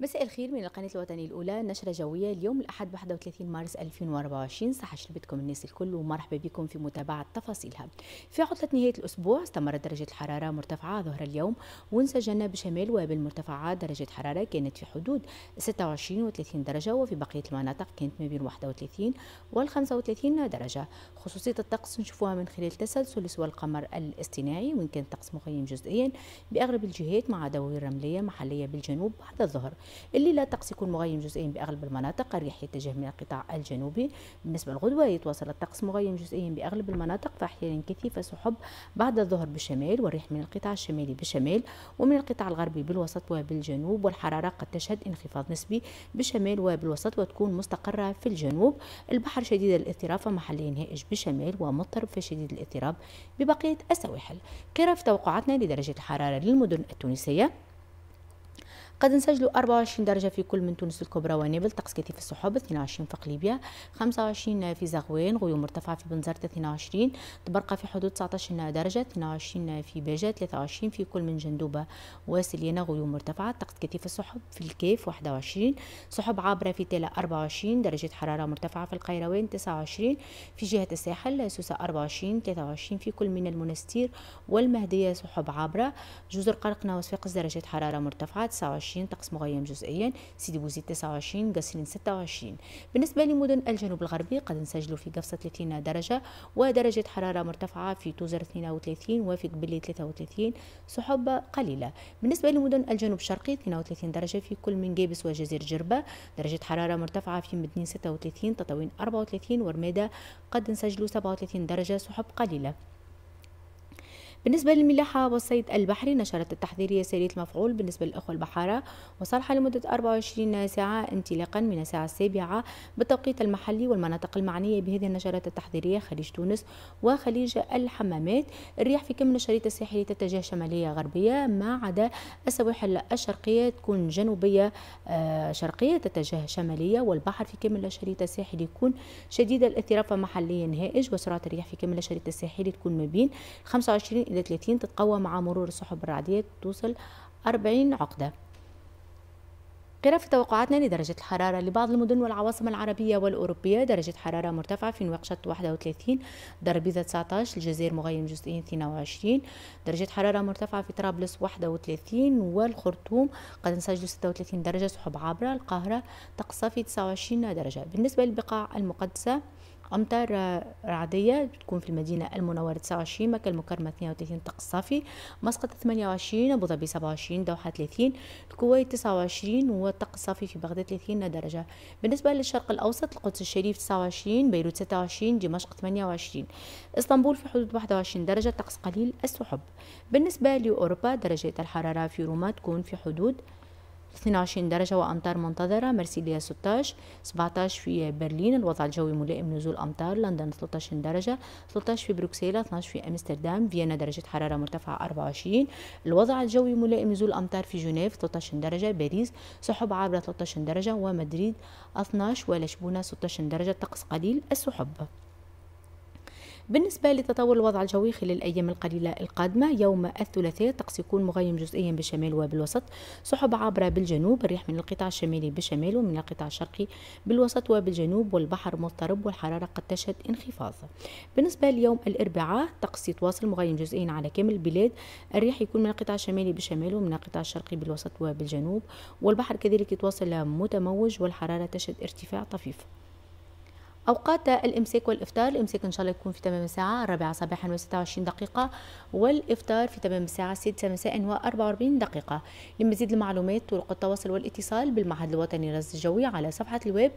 مساء الخير من القناة الوطنية الأولى نشرة جوية اليوم الأحد 31 مارس 2024 صح شربتكم الناس الكل ومرحبا بكم في متابعة تفاصيلها في عطلة نهاية الأسبوع استمرت درجة الحرارة مرتفعة ظهر اليوم وانسجلنا بشمال وبالمرتفعات درجة حرارة كانت في حدود 26 و30 درجة وفي بقية المناطق كانت ما بين 31 وال 35 درجة خصوصية الطقس نشوفوها من خلال تسلسل سوى القمر الاصطناعي وإن كان الطقس مخيم جزئيا بأغلب الجهات مع دوائر رملية محلية بالجنوب بعد الظهر اللي لا الطقس يكون مغيم جزئيا باغلب المناطق الريح يتجه من القطاع الجنوبي بالنسبه للغدوه يتواصل الطقس مغيم جزئيا باغلب المناطق فاحيانا كثيفه سحب بعد الظهر بالشمال والريح من القطاع الشمالي بالشمال ومن القطاع الغربي بالوسط وبالجنوب والحراره قد تشهد انخفاض نسبي بالشمال وبالوسط وتكون مستقره في الجنوب البحر شديد الاضطراب محليا هائج بالشمال ومضطرب فشديد الاضطراب ببقيه السواحل كرف توقعاتنا لدرجه الحراره للمدن التونسيه قد نسجلوا 24 درجة في كل من تونس الكبرى ونابل طقس كثيف في السحب 22 في قليبيا 25 في زغوان غيوم مرتفعة في بنزرت 22 تبرقة في حدود 19 درجة 22 في باجة 23 في كل من جندوبة وسليانة غيوم مرتفعة طقس كثيف في السحب في الكيف 21 سحب عابرة في تالا 24 درجة حرارة مرتفعة في القيروان 29 في جهة الساحل سوسة 24 23 في كل من المنستير والمهدية سحب عابرة جزر قرقنا وصفاقس درجة حرارة مرتفعة 29 وعشرين طقس مغيم جزئيا سيدي بوزيد 29 ستة 26 بالنسبة لمدن الجنوب الغربي قد نسجلوا في قفصة 30 درجة ودرجة حرارة مرتفعة في توزر 32 وفي قبلي 33 سحب قليلة بالنسبة لمدن الجنوب الشرقي 32 درجة في كل من جيبس وجزير جربة درجة حرارة مرتفعة في مدنين 36 تطاوين 34 ورميدة قد نسجلوا 37 درجة سحب قليلة بالنسبة للملاحة والصيد البحري نشرت التحذيرية سيرية المفعول بالنسبة للأخوة البحارة وصالحة لمدة 24 ساعة انطلاقا من الساعة السابعة بالتوقيت المحلي والمناطق المعنية بهذه النشرات التحذيرية خليج تونس وخليج الحمامات الرياح في كم الشريط الساحلي تتجه شمالية غربية ما عدا السواحل الشرقية تكون جنوبية آه، شرقية تتجه شمالية والبحر في كامل الشريط الساحلي يكون شديد الاضطراب محليا هائج وسرعة الرياح في كامل الشريط الساحلي تكون ما بين 25 إلى 30 تتقوى مع مرور السحب الرعدية توصل 40 عقدة قراءة توقعاتنا لدرجة الحرارة لبعض المدن والعواصم العربية والأوروبية درجة حرارة مرتفعة في نواقشط 31 دربيزة 19 الجزائر مغيم جزئيا 22 درجة حرارة مرتفعة في طرابلس 31 والخرطوم قد نسجل 36 درجة سحب عابرة القاهرة تقصى في 29 درجة بالنسبة للبقاع المقدسة أمطار رعدية بتكون في المدينة المنورة 29 مكة المكرمة 32 طقس صافي مسقط 28 أبو ظبي 27 دوحة 30 الكويت 29 والطقس صافي في بغداد 30 درجة بالنسبة للشرق الأوسط القدس الشريف 29 بيروت 26 دمشق 28 اسطنبول في حدود 21 درجة طقس قليل السحب بالنسبة لأوروبا درجات الحرارة في روما تكون في حدود 22 درجة وأمطار منتظرة مرسيليا 16 17 في برلين الوضع الجوي ملائم نزول أمطار لندن 13 درجة 13 في بروكسيلا 12 في أمستردام فيينا درجة حرارة مرتفعة 24 الوضع الجوي ملائم نزول أمطار في جنيف 13 درجة باريس سحب عابرة 13 درجة ومدريد 12 ولشبونة 16 درجة طقس قليل السحب بالنسبة لتطور الوضع الجوي خلال الأيام القليلة القادمة يوم الثلاثاء الطقس يكون مغيم جزئيا بالشمال وبالوسط سحب عابرة بالجنوب الريح من القطاع الشمالي بالشمال ومن القطاع الشرقي بالوسط وبالجنوب والبحر مضطرب والحرارة قد تشهد انخفاض بالنسبة ليوم الأربعاء الطقس يتواصل مغيم جزئيا على كامل البلاد الريح يكون من القطاع الشمالي بالشمال ومن القطاع الشرقي بالوسط وبالجنوب والبحر كذلك يتواصل متموج والحرارة تشهد ارتفاع طفيف اوقات الامساك والافطار الامساك ان شاء الله يكون في تمام الساعه الرابعة صباحا و26 دقيقه والافطار في تمام الساعه 6 مساء و44 دقيقه لمزيد المعلومات طرق التواصل والاتصال بالمعهد الوطني للرصد الجوي على صفحه الويب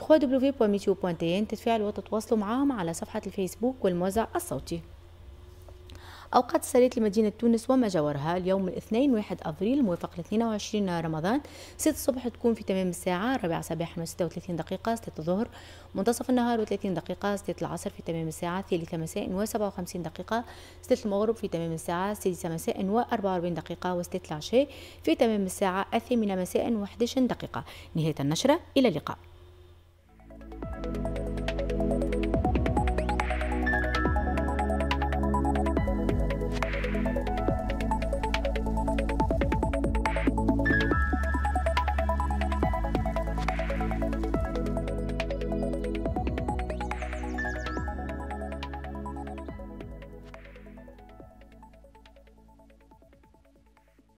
www.meteo.tn تتفاعلوا وتتواصلوا معهم على صفحه الفيسبوك والموزع الصوتي أوقات سريت لمدينة تونس وما جاورها اليوم الاثنين واحد أفريل موافق 22 رمضان ست الصبح تكون في تمام الساعة الرابعة صباحا وستة وثلاثين دقيقة ستة الظهر منتصف النهار وثلاثين دقيقة ستة العصر في تمام الساعة الثالثة مساء وسبعة وخمسين دقيقة ستة المغرب في تمام الساعة السادسة مساء وأربعة وأربعين دقيقة وستة العشاء في تمام الساعة الثامنة مساء وحداشر دقيقة نهاية النشرة إلى اللقاء